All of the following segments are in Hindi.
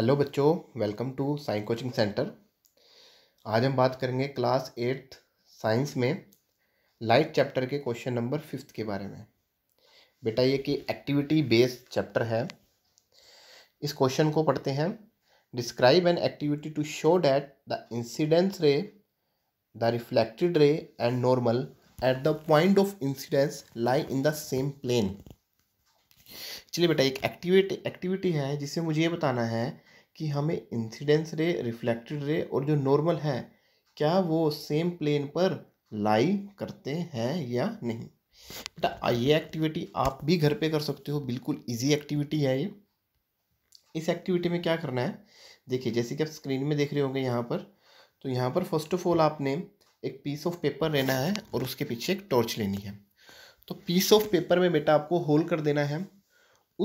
हेलो बच्चों welcome to science coaching centre आज हम बात करेंगे क्लास एट्थ साइंस में लाइट चैप्टर के क्वेश्चन नंबर फिफ्थ के बारे में बेटा ये कि एक्टिविटी बेस्ड चैप्टर है इस क्वेश्चन को पढ़ते हैं describe an activity to show that the incidence ray the reflected ray and normal at the point of incidence lie in the same plane चलिए बेटा एक एक्टिविटी एक्टिविटी है जिसे मुझे ये बताना है कि हमें इंसिडेंस रे रिफ्लेक्टेड रे और जो नॉर्मल है क्या वो सेम प्लेन पर लाई करते हैं या नहीं बेटा ये एक्टिविटी आप भी घर पे कर सकते हो बिल्कुल इजी एक्टिविटी है ये इस एक्टिविटी में क्या करना है देखिए जैसे कि आप स्क्रीन में देख रहे होंगे यहाँ पर तो यहाँ पर फर्स्ट ऑफ ऑल आपने एक पीस ऑफ पेपर लेना है और उसके पीछे एक टॉर्च लेनी है तो पीस ऑफ पेपर में बेटा आपको होल कर देना है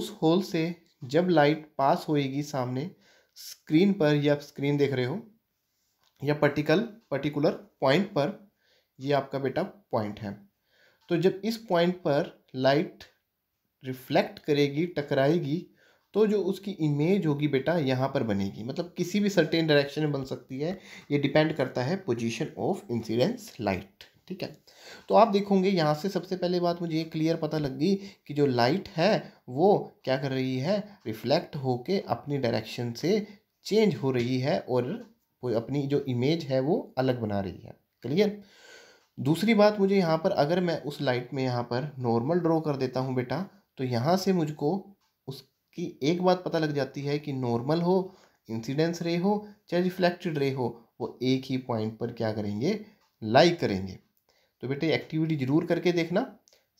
उस होल से जब लाइट पास होएगी सामने स्क्रीन पर ये आप स्क्रीन देख रहे हो या पर्टिकल पर्टिकुलर पॉइंट पर ये आपका बेटा पॉइंट है तो जब इस पॉइंट पर लाइट रिफ्लेक्ट करेगी टकराएगी तो जो उसकी इमेज होगी बेटा यहाँ पर बनेगी मतलब किसी भी सर्टेन डायरेक्शन में बन सकती है ये डिपेंड करता है पोजीशन ऑफ इंसिडेंस लाइट ठीक है तो आप देखोगे यहाँ से सबसे पहले बात मुझे ये क्लियर पता लग गई कि जो लाइट है वो क्या कर रही है रिफ्लेक्ट होके अपनी डायरेक्शन से चेंज हो रही है और अपनी जो इमेज है वो अलग बना रही है क्लियर दूसरी बात मुझे यहाँ पर अगर मैं उस लाइट में यहाँ पर नॉर्मल ड्रॉ कर देता हूँ बेटा तो यहाँ से मुझको उसकी एक बात पता लग जाती है कि नॉर्मल हो इंसिडेंस रे हो चाहे रिफ्लेक्टेड रे हो वो एक ही पॉइंट पर क्या करेंगे लाइक करेंगे तो बेटे एक्टिविटी ज़रूर करके देखना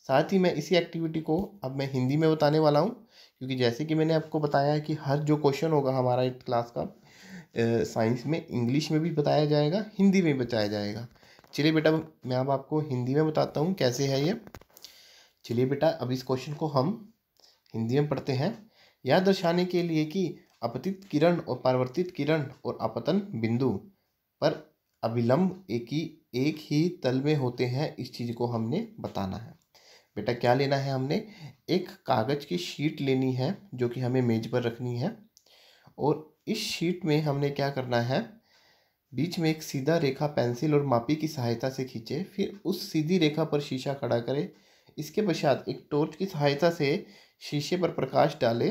साथ ही मैं इसी एक्टिविटी को अब मैं हिंदी में बताने वाला हूँ क्योंकि जैसे कि मैंने आपको बताया है कि हर जो क्वेश्चन होगा हमारा एट्थ क्लास का साइंस में इंग्लिश में भी बताया जाएगा हिंदी में भी बताया जाएगा चलिए बेटा मैं अब आपको हिंदी में बताता हूँ कैसे है ये चलिए बेटा अब इस क्वेश्चन को हम हिंदी में पढ़ते हैं यह दर्शाने के लिए कि अपतित किरण और परावर्तित किरण और अपतन बिंदु पर अविलंब एक ही एक ही तल में होते हैं इस चीज़ को हमने बताना है बेटा क्या लेना है हमने एक कागज़ की शीट लेनी है जो कि हमें मेज पर रखनी है और इस शीट में हमने क्या करना है बीच में एक सीधा रेखा पेंसिल और मापी की सहायता से खींचे फिर उस सीधी रेखा पर शीशा खड़ा करें इसके पश्चात एक टॉर्च की सहायता से शीशे पर प्रकाश डालें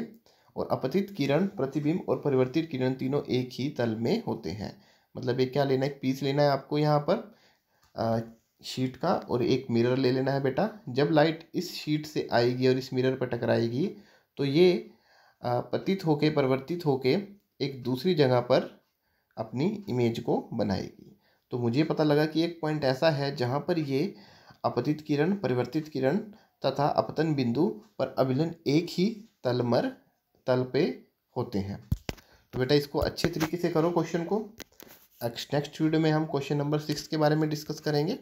और अपतित किरण प्रतिबिंब और परिवर्तित किरण तीनों एक ही तल में होते हैं मतलब ये क्या लेना है पीस लेना है आपको यहाँ पर शीट का और एक मिरर ले लेना है बेटा जब लाइट इस शीट से आएगी और इस मिरर पर टकराएगी तो ये पतित होके परिवर्तित होके एक दूसरी जगह पर अपनी इमेज को बनाएगी तो मुझे पता लगा कि एक पॉइंट ऐसा है जहाँ पर ये अपतित किरण परिवर्तित किरण तथा अपतन बिंदु पर अभिलन एक ही तलमर तल पे होते हैं तो बेटा इसको अच्छे तरीके से करो क्वेश्चन को नेक्स्ट वीडियो में हम क्वेश्चन नंबर सिक्स के बारे में डिस्कस करेंगे